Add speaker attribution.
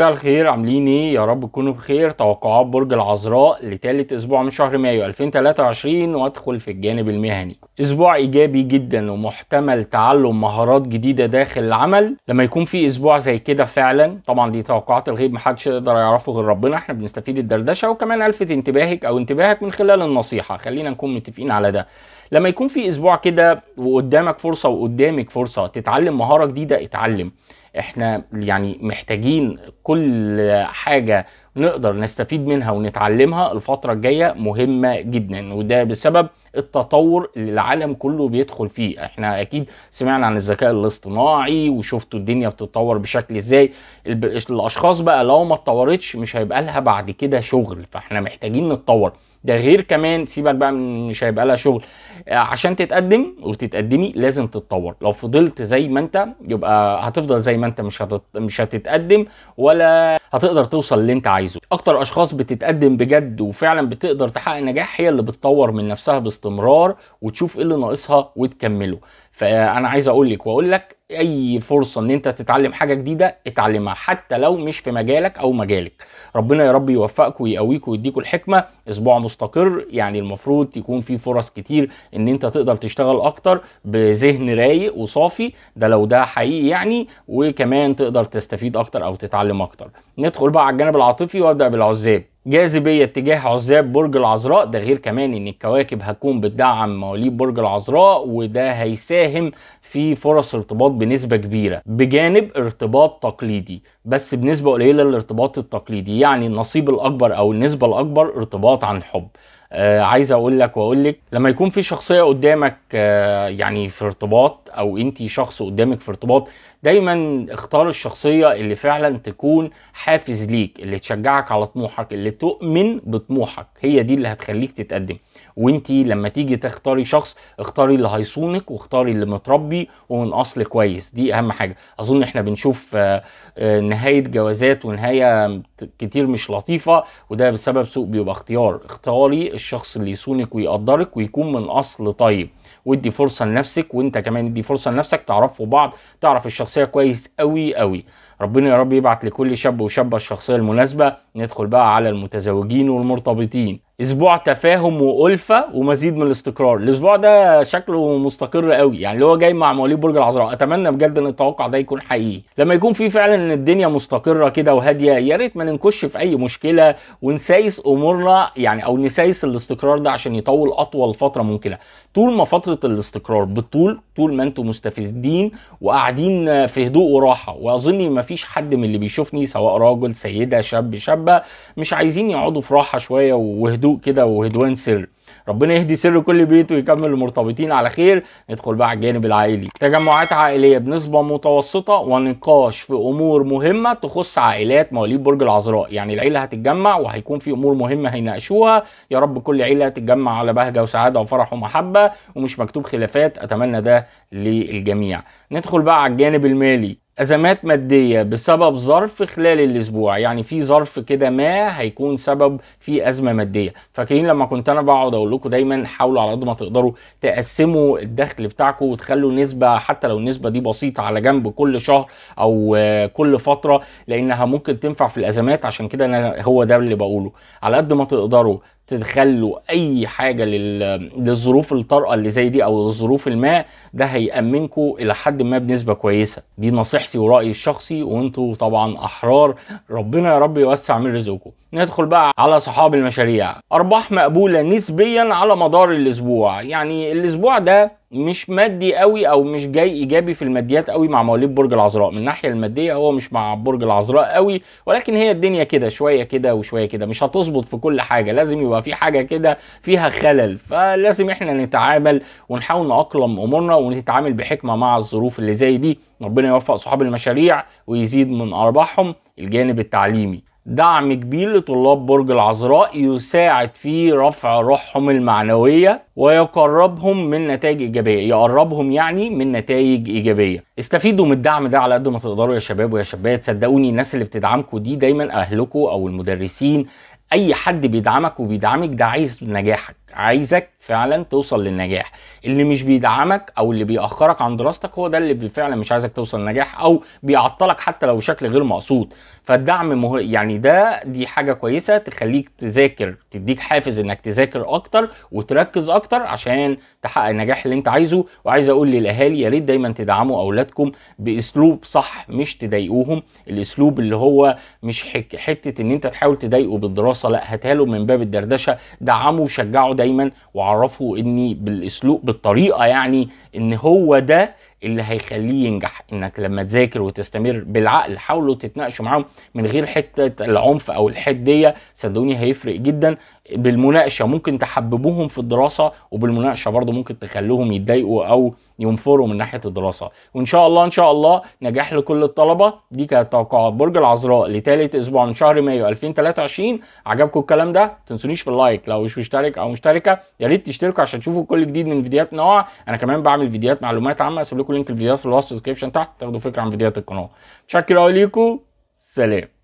Speaker 1: مساء الخير عاملين ايه يا رب تكونوا بخير توقعات برج العذراء لثالث اسبوع من شهر مايو 2023 وادخل في الجانب المهني اسبوع ايجابي جدا ومحتمل تعلم مهارات جديده داخل العمل لما يكون في اسبوع زي كده فعلا طبعا دي توقعات الغيب محدش يقدر يعرفه غير ربنا احنا بنستفيد الدردشه وكمان الفت انتباهك او انتباهك من خلال النصيحه خلينا نكون متفقين على ده لما يكون في اسبوع كده وقدامك فرصه وقدامك فرصه تتعلم مهاره جديده اتعلم احنا يعني محتاجين كل حاجه نقدر نستفيد منها ونتعلمها الفتره الجايه مهمه جدا وده بسبب التطور اللي العالم كله بيدخل فيه احنا اكيد سمعنا عن الذكاء الاصطناعي وشفتوا الدنيا بتتطور بشكل ازاي الاشخاص بقى لو ما اتطورتش مش هيبقى لها بعد كده شغل فاحنا محتاجين نتطور ده غير كمان سيبك بقى من مش هيبقى لها شغل آه، عشان تتقدم وتتقدمي لازم تتطور لو فضلت زي ما انت يبقى هتفضل زي ما انت مش هتت... مش هتتقدم ولا هتقدر توصل اللي انت عايزه اكتر اشخاص بتتقدم بجد وفعلا بتقدر تحقق نجاح هي اللي بتطور من نفسها باستمرار وتشوف ايه اللي ناقصها وتكمله فانا عايز اقول لك واقول لك اي فرصه ان انت تتعلم حاجه جديده اتعلمها حتى لو مش في مجالك او مجالك ربنا يا رب يوفقك ويقويكم ويديكم الحكمه اسبوع مستقر يعني المفروض يكون في فرص كتير ان انت تقدر تشتغل اكتر بذهن رايق وصافي ده لو ده حقيقي يعني وكمان تقدر تستفيد اكتر او تتعلم اكتر ندخل بقى على الجانب العاطفي وابدا بالعزاب جاذبيه اتجاه عزاب برج العذراء ده غير كمان ان الكواكب هتكون بتدعم مواليد برج العذراء وده هيساهم في فرص ارتباط بنسبه كبيره بجانب ارتباط تقليدي بس بنسبه قليله للارتباط التقليدي يعني النصيب الاكبر او النسبه الاكبر ارتباط عن حب آه عايز اقول لك واقول لك لما يكون في شخصيه قدامك آه يعني في ارتباط او انت شخص قدامك في ارتباط دايما اختار الشخصيه اللي فعلا تكون حافز ليك اللي تشجعك على طموحك اللي تؤمن بطموحك هي دي اللي هتخليك تتقدم وانت لما تيجي تختاري شخص اختاري اللي هيصونك واختاري اللي متربي ومن اصل كويس دي اهم حاجه اظن احنا بنشوف آه، آه، نهايه جوازات ونهايه كتير مش لطيفه وده بسبب سوء بيبقى اختيار اختياري الشخص اللي يصونك ويقدرك ويكون من اصل طيب وادي فرصه لنفسك وانت كمان ادي فرصه لنفسك تعرفوا بعض تعرف الشخصيه كويس قوي قوي ربنا يا رب يبعت لكل شاب وشابه الشخصيه المناسبه ندخل بقى على المتزوجين والمرتبطين اسبوع تفاهم والفه ومزيد من الاستقرار الاسبوع ده شكله مستقر قوي يعني اللي هو جاي مع مواليد برج العذراء اتمنى بجد ان التوقع ده يكون حقيقي لما يكون في فعلا ان الدنيا مستقره كده وهاديه يا ريت ما ننكش في اي مشكله ونسايس امورنا يعني او نسايس الاستقرار ده عشان يطول اطول فتره ممكنه طول ما فتره الاستقرار بالطول طول ما انتم مستفيدين وقاعدين في هدوء وراحه واظن ما فيش حد من اللي بيشوفني سواء راجل سيده شاب شابه مش عايزين يقعدوا في راحه شويه وهدوء هدوء كده وهدوان سر ربنا يهدي سر كل بيت ويكمل المرتبطين على خير ندخل بقى على الجانب العائلي تجمعات عائليه بنسبه متوسطه ونقاش في امور مهمه تخص عائلات مواليد برج العذراء يعني العيله هتتجمع وهيكون في امور مهمه هيناقشوها يا رب كل عيله تتجمع على بهجه وسعاده وفرح ومحبه ومش مكتوب خلافات اتمنى ده للجميع ندخل بقى على الجانب المالي ازمات ماديه بسبب ظرف خلال الاسبوع يعني في ظرف كده ما هيكون سبب في ازمه ماديه فاكرين لما كنت انا بقعد اقول لكم دايما حاولوا على قد ما تقدروا تقسموا الدخل بتاعكم وتخلوا نسبه حتى لو النسبه دي بسيطه على جنب كل شهر او كل فتره لانها ممكن تنفع في الازمات عشان كده انا هو ده اللي بقوله على قد ما تقدروا تدخل اي حاجه للظروف الطارئه اللي زي دي او الظروف الماء ده هيامنكم الى حد ما بنسبه كويسه دي نصيحتي ورايي الشخصي وانتوا طبعا احرار ربنا يا رب يوسع من رزقكم ندخل بقى على صحاب المشاريع ارباح مقبوله نسبيا على مدار الاسبوع يعني الاسبوع ده مش مادي قوي او مش جاي ايجابي في الماديات قوي مع مواليد برج العذراء من الناحيه الماديه هو مش مع برج العذراء قوي ولكن هي الدنيا كده شويه كده وشويه كده مش هتظبط في كل حاجه لازم يبقى في حاجه كده فيها خلل فلازم احنا نتعامل ونحاول نأقلم امورنا ونتعامل بحكمه مع الظروف اللي زي دي ربنا يوفق صحاب المشاريع ويزيد من ارباحهم الجانب التعليمي دعم كبير لطلاب برج العذراء يساعد في رفع روحهم المعنوية ويقربهم من نتائج إيجابية يقربهم يعني من نتائج إيجابية استفيدوا من الدعم ده على قد ما تقدروا يا شباب ويا شابات صدقوني الناس اللي بتدعمكم دي دايما أهلكم أو المدرسين أي حد بيدعمك وبيدعمك ده عايز نجاحك عايزك فعلا توصل للنجاح اللي مش بيدعمك او اللي بيأخرك عن دراستك هو ده اللي فعلا مش عايزك توصل للنجاح او بيعطلك حتى لو بشكل غير مقصود فالدعم مه... يعني ده دي حاجة كويسة تخليك تذاكر تديك حافز انك تذاكر اكتر وتركز اكتر عشان تحقق النجاح اللي انت عايزه وعايز اقول للاهالي يا ريت دايما تدعموا اولادكم باسلوب صح مش تضايقوهم الاسلوب اللي هو مش حك... حتة ان انت تحاول تضايقه بالدراسة لا هاتها له من باب الدردشة دعمه وشجعه دايما وعرفه اني بالاسلوب بالطريقه يعني ان هو ده اللي هيخليه ينجح انك لما تذاكر وتستمر بالعقل حاولوا تتناقشوا معاهم من غير حته العنف او الحديه صدقوني هيفرق جدا بالمناقشه ممكن تحببوهم في الدراسه وبالمناقشه برضه ممكن تخلوهم يتضايقوا او ينفروا من ناحيه الدراسه وان شاء الله ان شاء الله نجاح لكل الطلبه دي كانت توقعات برج العذراء لثالث اسبوع من شهر مايو 2023 عجبكم الكلام ده ما تنسونيش في اللايك لو مش مشترك او مشتركه يا ريت تشتركوا عشان تشوفوا كل جديد من فيديوهات نوع انا كمان بعمل فيديوهات معلومات عامه اسيب لكم لينك الفيديوهات في الوصف والديسكربشن تحت تاخدوا فكره عن فيديوهات القناه متشكر قوي ليكم سلام